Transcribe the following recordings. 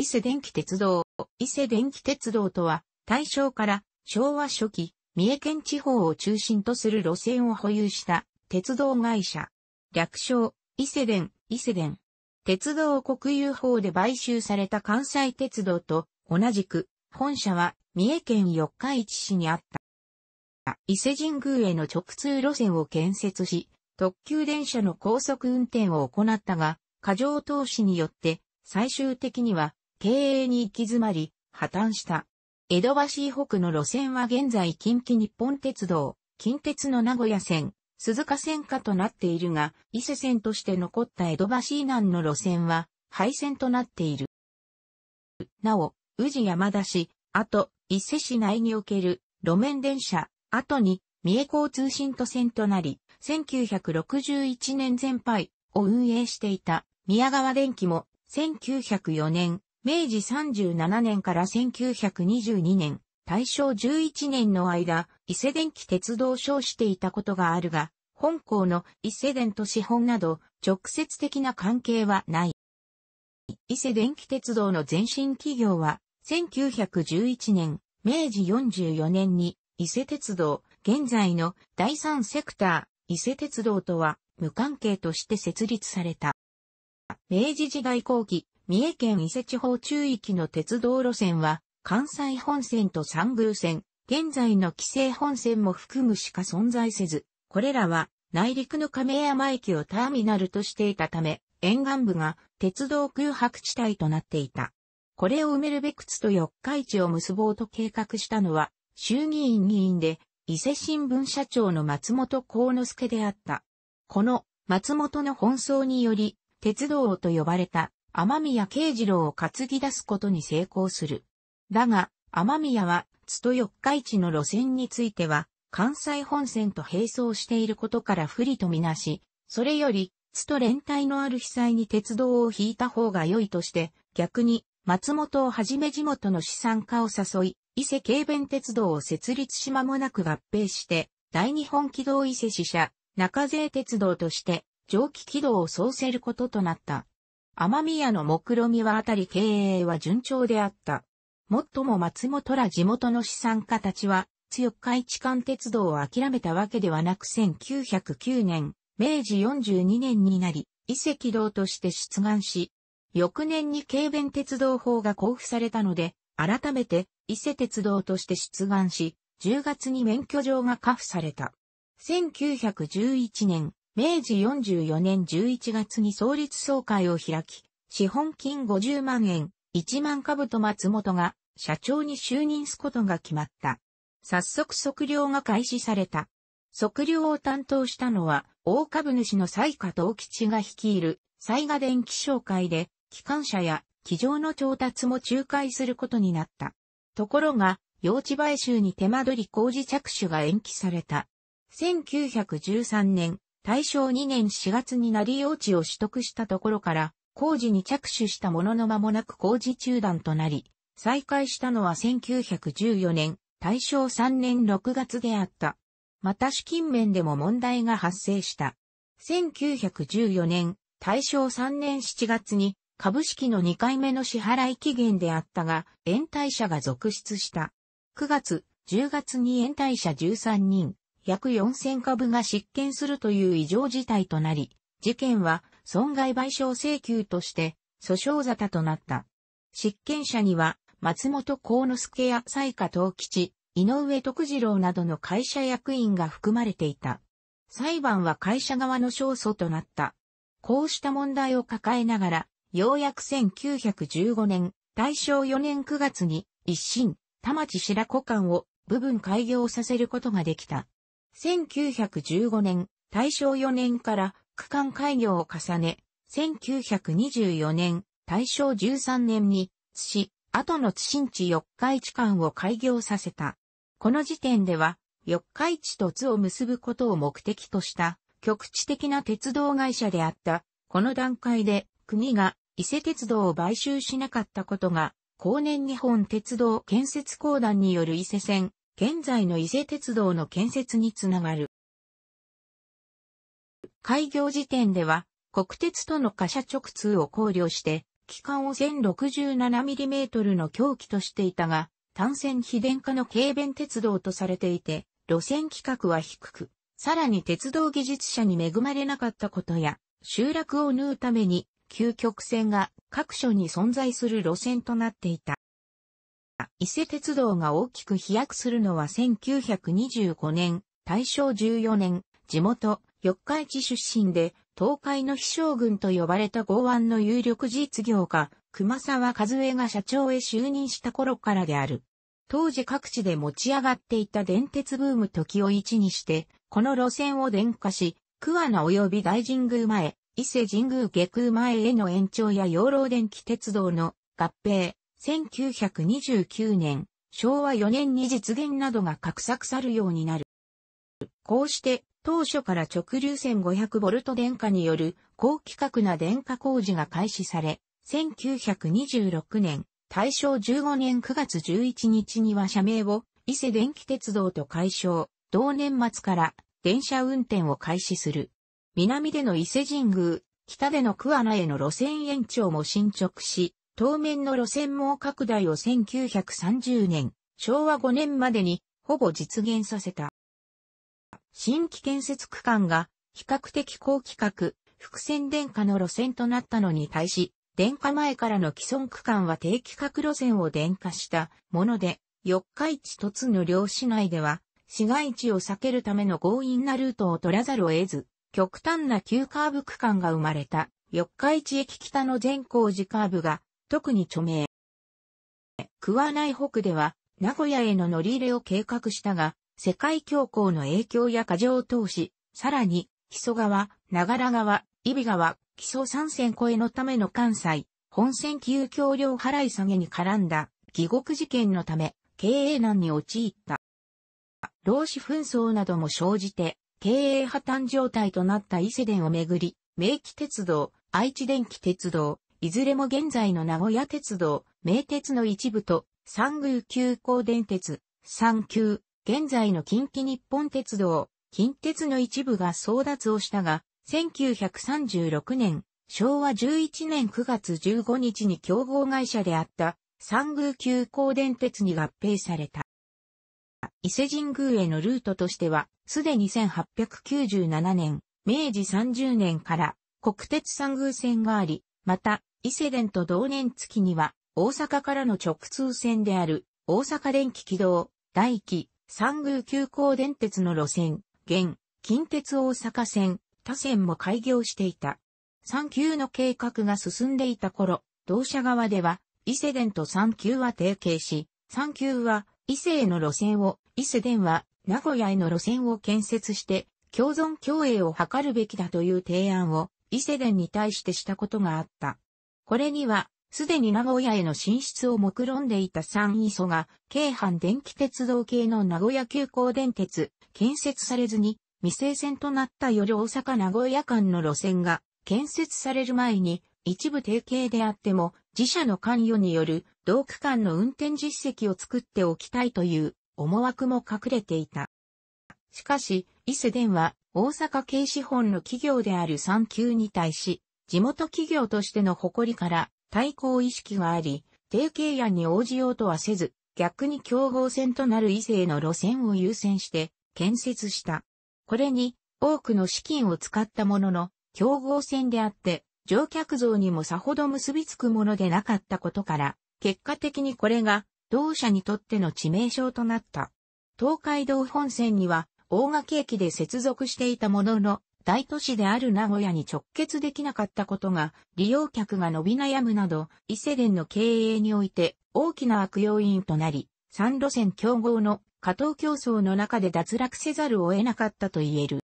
伊勢電気鉄道。伊勢電気鉄道とは、大正から昭和初期、三重県地方を中心とする路線を保有した鉄道会社。略称、伊勢電、伊勢電。鉄道国有法で買収された関西鉄道と同じく、本社は三重県四日市市にあった。伊勢神宮への直通路線を建設し、特急電車の高速運転を行ったが、過剰投資によって、最終的には経営に行き詰まり、破綻した。江戸橋北の路線は現在近畿日本鉄道、近鉄の名古屋線、鈴鹿線下となっているが、伊勢線として残った江戸橋南の路線は、廃線となっている。なお、宇治山田市、あと、伊勢市内における路面電車、あとに、三重交通新都線となり、1961年全廃を運営していた宮川電機も、1904年、明治37年から1922年、大正11年の間、伊勢電気鉄道を称していたことがあるが、本校の伊勢電と資本など、直接的な関係はない。伊勢電気鉄道の前身企業は、1911年、明治44年に、伊勢鉄道、現在の第三セクター、伊勢鉄道とは無関係として設立された。明治時代後期、三重県伊勢地方中域の鉄道路線は、関西本線と三宮線、現在の規制本線も含むしか存在せず、これらは内陸の亀山駅をターミナルとしていたため、沿岸部が鉄道空白地帯となっていた。これを埋めるべくつと四日市を結ぼうと計画したのは、衆議院議員で、伊勢新聞社長の松本幸之助であった。この松本の奔走により、鉄道と呼ばれた天宮慶次郎を担ぎ出すことに成功する。だが、天宮は、津と四日市の路線については、関西本線と並走していることから不利とみなし、それより、津と連帯のある被災に鉄道を引いた方が良いとして、逆に、松本をはじめ地元の資産家を誘い、伊勢軽便鉄道を設立し間もなく合併して、大日本軌道伊勢支社、中勢鉄道として、蒸気軌道を創せることとなった。天宮の目論見はあたり経営は順調であった。もっとも松本ら地元の資産家たちは、強く海地間鉄道を諦めたわけではなく1909年、明治42年になり、遺跡道として出願し、翌年に軽便鉄道法が交付されたので、改めて伊勢鉄道として出願し、10月に免許状がカ付された。1911年、明治44年11月に創立総会を開き、資本金50万円、1万株と松本が社長に就任すことが決まった。早速測量が開始された。測量を担当したのは、大株主の西下東吉が率いる、西賀電気商会で、機関車や機上の調達も仲介することになった。ところが、用地買収に手間取り工事着手が延期された。1913年、大正2年4月に成用地を取得したところから、工事に着手したものの間もなく工事中断となり、再開したのは1914年、大正3年6月であった。また資金面でも問題が発生した。1914年、大正3年7月に株式の2回目の支払い期限であったが、延滞者が続出した。9月、10月に延滞者13人、約4000株が失権するという異常事態となり、事件は損害賠償請求として訴訟沙汰となった。失権者には松本幸之助や西下東吉、井上徳次郎などの会社役員が含まれていた。裁判は会社側の勝訴となった。こうした問題を抱えながら、ようやく1915年、大正4年9月に一審、田町白子館を部分開業させることができた。1915年、大正4年から区間開業を重ね、1924年、大正13年に、津市、後の津新地四日市間を開業させた。この時点では、四日市と津を結ぶことを目的とした局地的な鉄道会社であった。この段階で国が伊勢鉄道を買収しなかったことが後年日本鉄道建設公団による伊勢線現在の伊勢鉄道の建設につながる。開業時点では、国鉄との貨車直通を考慮して、機関を 1067mm の凶器としていたが、単線非電化の軽便鉄道とされていて、路線規格は低く、さらに鉄道技術者に恵まれなかったことや、集落を縫うために、究極線が各所に存在する路線となっていた。伊勢鉄道が大きく飛躍するのは1925年、大正14年、地元、四日市出身で、東海の飛将軍と呼ばれた剛腕の有力実業家、熊沢和江が社長へ就任した頃からである。当時各地で持ち上がっていた電鉄ブーム時を一にして、この路線を電化し、桑名及び大神宮前、伊勢神宮下宮前への延長や養老電気鉄道の合併、1929年、昭和4年に実現などが画策さるようになる。こうして、当初から直流線 500V 電化による高規格な電化工事が開始され、1926年、大正15年9月11日には社名を伊勢電気鉄道と解消、同年末から電車運転を開始する。南での伊勢神宮、北での桑名への路線延長も進捗し、当面の路線網拡大を1930年、昭和5年までに、ほぼ実現させた。新規建設区間が、比較的高規格、伏線電化の路線となったのに対し、電化前からの既存区間は低規格路線を電化したもので、四日市とつの両市内では、市街地を避けるための強引なルートを取らざるを得ず、極端な急カーブ区間が生まれた、四日市駅北の全工事カーブが特に著名。桑内北では、名古屋への乗り入れを計画したが、世界恐慌の影響や過剰を通し、さらに、木曽川、長良川、揖斐川、木曽三線越えのための関西、本線急橋梁払い下げに絡んだ、義獄事件のため、経営難に陥った。労使紛争なども生じて、経営破綻状態となった伊勢電をめぐり、明記鉄道、愛知電気鉄道、いずれも現在の名古屋鉄道、名鉄の一部と、三宮急行電鉄、三急、現在の近畿日本鉄道、近鉄の一部が争奪をしたが、1936年、昭和11年9月15日に競合会社であった三宮急行電鉄に合併された。伊勢神宮へのルートとしては、すでに1897年、明治30年から国鉄三宮線があり、また、伊勢電と同年月には、大阪からの直通線である、大阪電気軌道、大気、三宮急行電鉄の路線、現、近鉄大阪線、他線も開業していた。三級の計画が進んでいた頃、同社側では、伊勢電と三級は提携し、三級は伊勢への路線を、伊勢電は名古屋への路線を建設して、共存共栄を図るべきだという提案を、伊勢電に対してしたことがあった。これには、すでに名古屋への進出を目論んでいた三祖が、京阪電気鉄道系の名古屋急行電鉄、建設されずに、未成線となったより大阪名古屋間の路線が、建設される前に、一部定型であっても、自社の関与による、同区間の運転実績を作っておきたいという思惑も隠れていた。しかし、伊勢電は、大阪系資本の企業である三級に対し、地元企業としての誇りから対抗意識があり、提携案に応じようとはせず、逆に競合戦となる異性の路線を優先して建設した。これに多くの資金を使ったものの、競合戦であって、乗客像にもさほど結びつくものでなかったことから、結果的にこれが同社にとっての致命傷となった。東海道本線には大垣駅で接続していたものの、大都市である名古屋に直結できなかったことが、利用客が伸び悩むなど、伊勢電の経営において大きな悪要因となり、3路線競合の加藤競争の中で脱落せざるを得なかったと言える。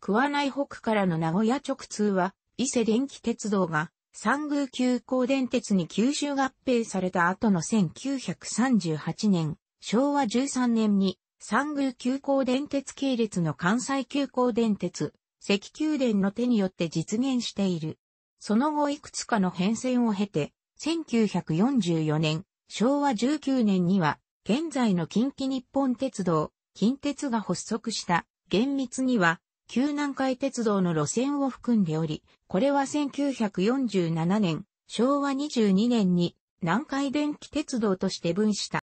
桑内北からの名古屋直通は、伊勢電気鉄道が三宮急行電鉄に吸収合併された後の1938年、昭和13年に三宮急行電鉄系列の関西急行電鉄、石宮殿の手によって実現している。その後いくつかの変遷を経て、1944年、昭和19年には、現在の近畿日本鉄道、近鉄が発足した、厳密には、旧南海鉄道の路線を含んでおり、これは1947年、昭和22年に、南海電気鉄道として分した。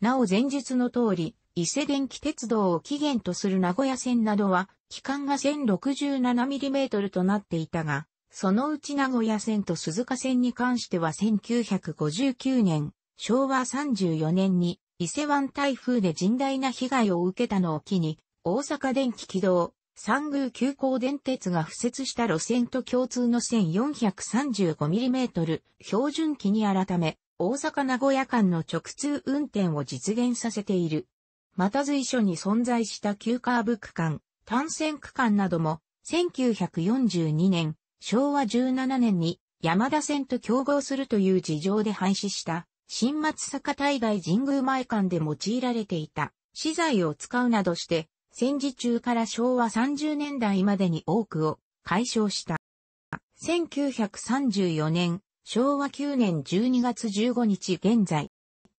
なお前述の通り、伊勢電気鉄道を起源とする名古屋線などは、期間が 1067mm となっていたが、そのうち名古屋線と鈴鹿線に関しては1959年、昭和34年に伊勢湾台風で甚大な被害を受けたのを機に、大阪電気軌道、三宮急行電鉄が敷設した路線と共通の 1435mm 標準機に改め、大阪名古屋間の直通運転を実現させている。また随所に存在した急カーブ区間、単線区間なども、1942年、昭和17年に山田線と競合するという事情で廃止した、新松坂大外神宮前間で用いられていた、資材を使うなどして、戦時中から昭和30年代までに多くを解消した。1934年、昭和9年12月15日現在、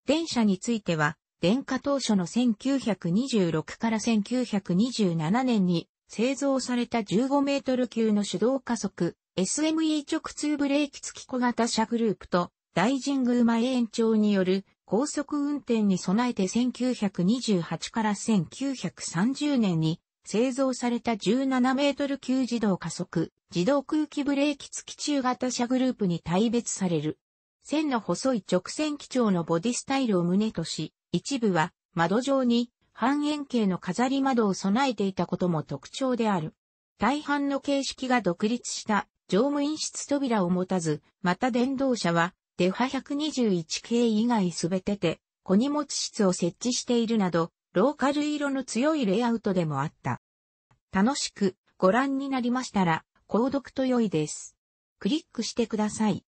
電車については、電化当初の1926から1927年に製造された15メートル級の手動加速 SME 直通ブレーキ付き小型車グループと大神宮前延長による高速運転に備えて1928から1930年に製造された17メートル級自動加速、自動空気ブレーキ付き中型車グループに大別される。線の細い直線基調のボディスタイルを旨とし、一部は窓上に半円形の飾り窓を備えていたことも特徴である。大半の形式が独立した乗務員室扉を持たず、また電動車はデファ121系以外すべてて、小荷物室を設置しているなど、ローカル色の強いレイアウトでもあった。楽しくご覧になりましたら、購読と良いです。クリックしてください。